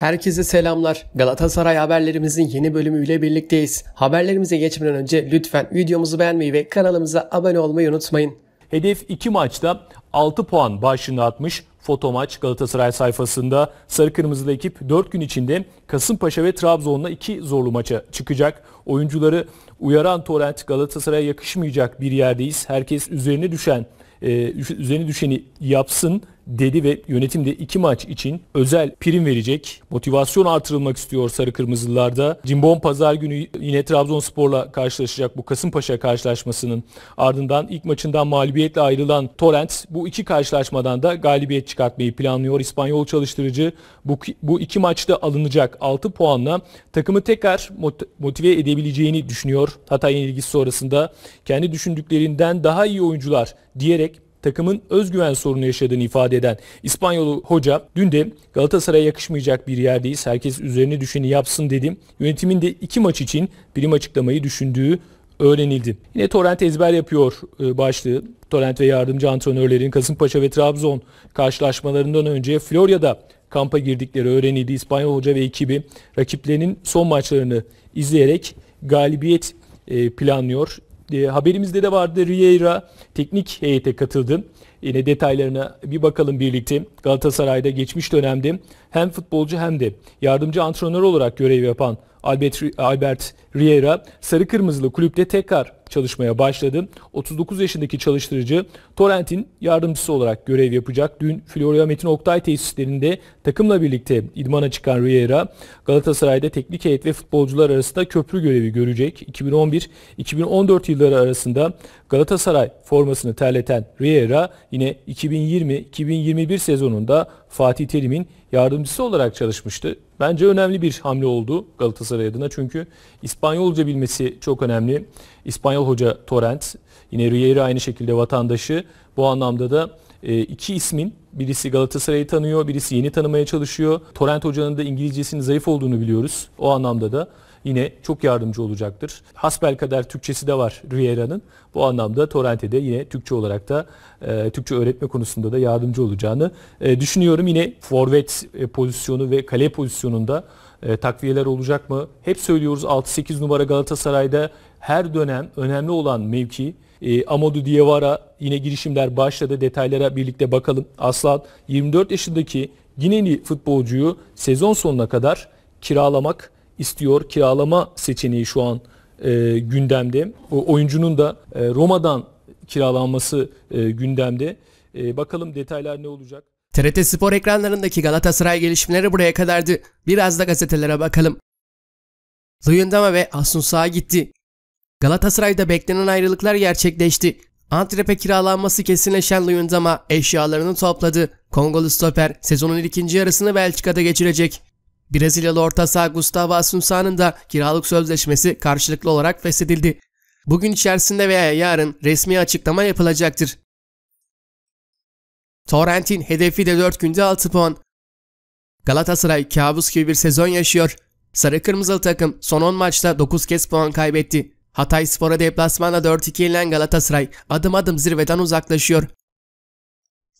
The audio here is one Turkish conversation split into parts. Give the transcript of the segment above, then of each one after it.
Herkese selamlar. Galatasaray haberlerimizin yeni bölümüyle birlikteyiz. Haberlerimize geçmeden önce lütfen videomuzu beğenmeyi ve kanalımıza abone olmayı unutmayın. Hedef 2 maçta 6 puan başlığını atmış foto maç Galatasaray sayfasında sarı kırmızılı ekip 4 gün içinde Kasımpaşa ve Trabzon'la 2 zorlu maça çıkacak. Oyuncuları uyaran torrent Galatasaray'a yakışmayacak bir yerdeyiz. Herkes üzerine düşen e, üzerine düşeni yapsın dedi ve yönetimde iki maç için özel prim verecek. Motivasyon artırılmak istiyor Sarı Kırmızılılarda. Cimbom pazar günü yine Trabzonspor'la karşılaşacak bu Kasımpaşa karşılaşmasının ardından ilk maçından mağlubiyetle ayrılan Torrent bu iki karşılaşmadan da galibiyet çıkartmayı planlıyor. İspanyol çalıştırıcı bu, bu iki maçta alınacak 6 puanla takımı tekrar motive edebileceğini düşünüyor. Hatay yenilgisi sonrasında kendi düşündüklerinden daha iyi oyuncular diyerek takımın özgüven sorunu yaşadığını ifade eden İspanyol hoca dün de Galatasaray'a yakışmayacak bir yerdeyiz. Herkes üzerine düşeni yapsın dedim. Yönetimin de iki maç için birim açıklamayı düşündüğü öğrenildi. Yine Torrent ezber yapıyor e, başlığı. Torrent ve yardımcı antrenörlerin Kasımpaşa ve Trabzon karşılaşmalarından önce Florya'da kampa girdikleri öğrenildi. İspanyol hoca ve ekibi rakiplerinin son maçlarını izleyerek galibiyet e, planlıyor. Ee, haberimizde de vardı Rieira teknik heyete katıldı. Yine detaylarına bir bakalım birlikte. Galatasaray'da geçmiş dönemde hem futbolcu hem de yardımcı antrenör olarak görev yapan Albert, Albert Riera sarı kırmızılı kulüpte tekrar çalışmaya başladı. 39 yaşındaki çalıştırıcı Torrent'in yardımcısı olarak görev yapacak. Dün Florya Metin Oktay tesislerinde takımla birlikte idmana çıkan Riera Galatasaray'da teknik heyet ve futbolcular arasında köprü görevi görecek. 2011-2014 yılları arasında Galatasaray formasını terleten Riera yine 2020-2021 sezonunda Fatih Terim'in yardımcısı olarak çalışmıştı. Bence önemli bir hamle oldu Galatasaray adına. Çünkü İspanyolca bilmesi çok önemli. İspanyol hoca Torrent, yine Riera aynı şekilde vatandaşı. Bu anlamda da e, iki ismin birisi Galatasaray'ı tanıyor, birisi yeni tanımaya çalışıyor. Torrent hocanın da İngilizcesinin zayıf olduğunu biliyoruz. O anlamda da yine çok yardımcı olacaktır. Hasbel kadar Türkçesi de var Riera'nın. Bu anlamda Torrent'e yine Türkçe olarak da e, Türkçe öğretme konusunda da yardımcı olacağını e, düşünüyorum. Yine forvet e, pozisyonu ve kale pozisyonunda e, takviyeler olacak mı? Hep söylüyoruz 6-8 numara Galatasaray'da her dönem önemli olan mevki. E, Amadou Diawara yine girişimler başladı. Detaylara birlikte bakalım. Aslan 24 yaşındaki Gineli futbolcuyu sezon sonuna kadar kiralamak istiyor. Kiralama seçeneği şu an e, gündemde. O oyuncunun da e, Roma'dan kiralanması e, gündemde. E, bakalım detaylar ne olacak? TRT Spor ekranlarındaki Galatasaray gelişmeleri buraya kadardı. Biraz da gazetelere bakalım. Luyendama ve Asun Asunsa'a gitti. Galatasaray'da beklenen ayrılıklar gerçekleşti. Antrepe kiralanması kesinleşen Luyendama eşyalarını topladı. Kongolu stoper sezonun ikinci yarısını Belçika'da geçirecek. Brezilyalı orta saha Gustavo Assunção'nun da kiralık sözleşmesi karşılıklı olarak feshedildi. Bugün içerisinde veya yarın resmi açıklama yapılacaktır. Torrent'in hedefi de 4 günde 6 puan. Galatasaray kabus gibi bir sezon yaşıyor. Sarı Kırmızılı takım son 10 maçta 9 kez puan kaybetti. Hatay Spor'a deplasmanla 4-2 yenilen Galatasaray adım adım zirveden uzaklaşıyor.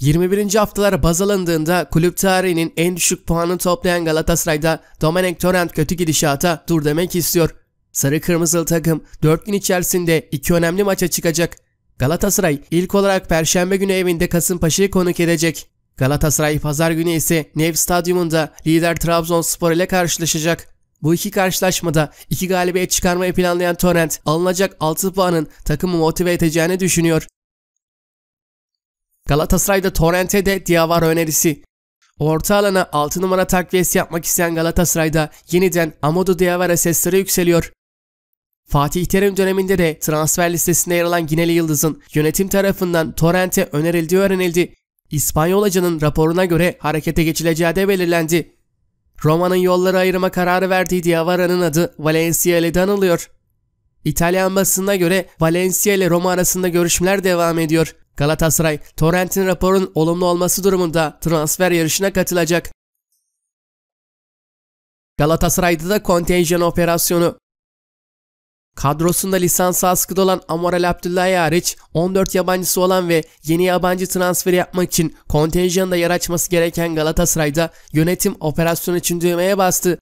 21. haftalar baz alındığında kulüp tarihinin en düşük puanı toplayan Galatasaray'da Domenek Torrent kötü gidişata dur demek istiyor. Sarı Kırmızılı takım 4 gün içerisinde iki önemli maça çıkacak. Galatasaray ilk olarak Perşembe günü evinde Kasımpaşa'yı konuk edecek. Galatasaray pazar günü ise Nev Stadyumunda lider Trabzonspor ile karşılaşacak. Bu iki karşılaşmada iki galibiyet çıkarmayı planlayan Torrent alınacak 6 puanın takımı motive edeceğini düşünüyor. Galatasaray'da Torrente'de Diavar önerisi. Orta alana 6 numara takviyesi yapmak isteyen Galatasaray'da yeniden Amadou Diavar'a sesleri yükseliyor. Fatih Terim döneminde de transfer listesinde yer alan Gineli Yıldız'ın yönetim tarafından Torrent'e önerildiği öğrenildi. İspanyol hocanın raporuna göre harekete geçileceği de belirlendi. Roma'nın yolları ayırma kararı verdiği Diavara'nın adı Valencia ile anılıyor. İtalyan basınına göre Valencia ile Roma arasında görüşmeler devam ediyor. Galatasaray, Torrent'in raporun olumlu olması durumunda transfer yarışına katılacak. Galatasaray'da da kontenjan operasyonu. Kadrosunda lisans askıda olan Amoral Abdullahi hariç 14 yabancısı olan ve yeni yabancı transferi yapmak için kontenjanda yer açması gereken Galatasaray'da yönetim operasyon için düğmeye bastı.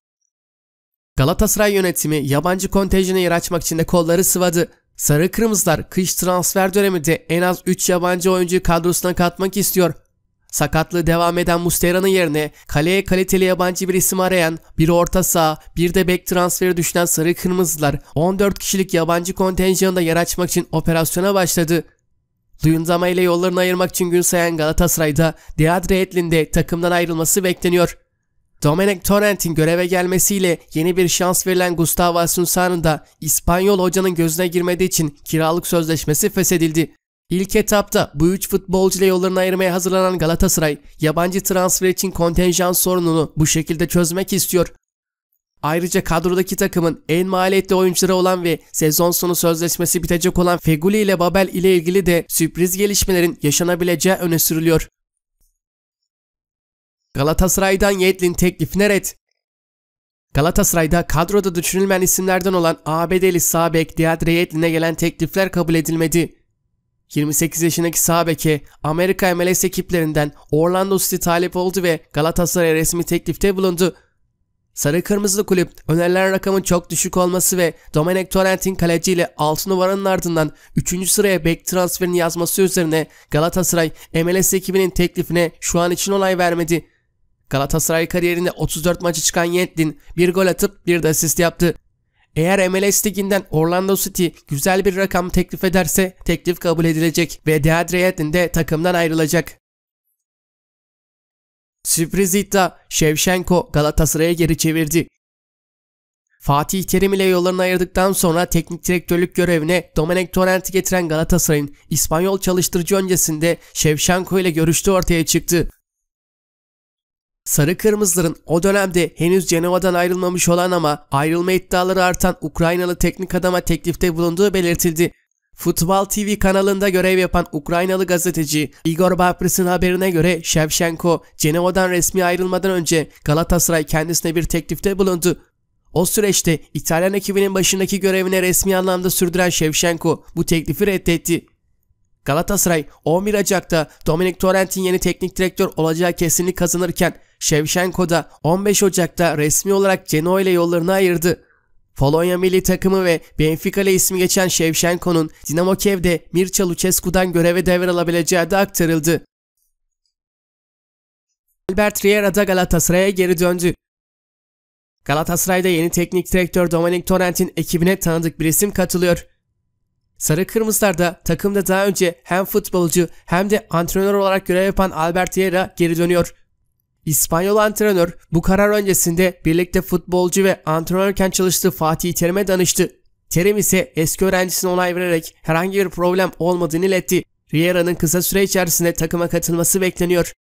Galatasaray yönetimi yabancı kontenjanı yer açmak için de kolları sıvadı. Sarı Kırmızılar kış transfer döneminde en az 3 yabancı oyuncuyu kadrosuna katmak istiyor. Sakatlığı devam eden Mustera'nın yerine kaleye kaliteli yabancı bir isim arayan, bir orta saha, bir de bek transferi düşünen Sarı Kırmızılar 14 kişilik yabancı kontenjanında yer açmak için operasyona başladı. Duyunzama ile yollarını ayırmak için gün sayan Galatasaray'da Deadre Edlin takımdan ayrılması bekleniyor. Dominic Torrent'in göreve gelmesiyle yeni bir şans verilen Gustavo Asunsa'nın da İspanyol hocanın gözüne girmediği için kiralık sözleşmesi feshedildi. İlk etapta bu üç futbolcuyla yollarını ayırmaya hazırlanan Galatasaray, yabancı transfer için kontenjan sorununu bu şekilde çözmek istiyor. Ayrıca kadrodaki takımın en maliyetli oyuncuları olan ve sezon sonu sözleşmesi bitecek olan Feguli ile Babel ile ilgili de sürpriz gelişmelerin yaşanabileceği öne sürülüyor. Galatasaray'dan Yedlin teklifine red. Galatasaray'da kadroda düşünülmeyen isimlerden olan ABD'li sağ bek Diadre Yedlin'e gelen teklifler kabul edilmedi. 28 yaşındaki sağ Amerika MLS ekiplerinden Orlando City talep oldu ve Galatasaray resmi teklifte bulundu. Sarı Kırmızılı Kulüp önerilen rakamın çok düşük olması ve Dominic Torrent'in kaleciyle 6 numaranın ardından 3. sıraya bek transferini yazması üzerine Galatasaray MLS ekibinin teklifine şu an için onay vermedi. Galatasaray kariyerinde 34 maçı çıkan Yedlin bir gol atıp bir de asist yaptı. Eğer MLS liginden Orlando City güzel bir rakam teklif ederse teklif kabul edilecek ve Deandre Yedlin de takımdan ayrılacak. Sürpriz iddia Şevşenko Galatasaray'a geri çevirdi. Fatih Terim ile yollarını ayırdıktan sonra teknik direktörlük görevine Domenek Torrent'i getiren Galatasaray'ın İspanyol çalıştırıcı öncesinde Şevşenko ile görüştüğü ortaya çıktı. Sarı Kırmızıların o dönemde henüz Cenova'dan ayrılmamış olan ama ayrılma iddiaları artan Ukraynalı teknik adama teklifte bulunduğu belirtildi. Futbol TV kanalında görev yapan Ukraynalı gazeteci Igor Babris'in haberine göre Shevchenko, Cenova'dan resmi ayrılmadan önce Galatasaray kendisine bir teklifte bulundu. O süreçte İtalyan ekibinin başındaki görevine resmi anlamda sürdüren Shevchenko bu teklifi reddetti. Galatasaray 11 Ocak'ta Dominic Torrent'in yeni teknik direktör olacağı kesinlik kazanırken Şevşenko da 15 Ocak'ta resmi olarak Genoa ile yollarını ayırdı. Polonya milli takımı ve Benfica ile ismi geçen Şevşenko'nun Dinamo Kiev'de Mircea Lucescu'dan göreve devralabileceği de aktarıldı. Albert Riera da Galatasaray'a geri döndü. Galatasaray'da yeni teknik direktör Dominic Torrent'in ekibine tanıdık bir isim katılıyor. Sarı Kırmızılar'da takımda daha önce hem futbolcu hem de antrenör olarak görev yapan Albert Vieira geri dönüyor. İspanyol antrenör bu karar öncesinde birlikte futbolcu ve antrenörken çalıştığı Fatih Terim'e danıştı. Terim ise eski öğrencisine onay vererek herhangi bir problem olmadığını iletti. Riera'nın kısa süre içerisinde takıma katılması bekleniyor.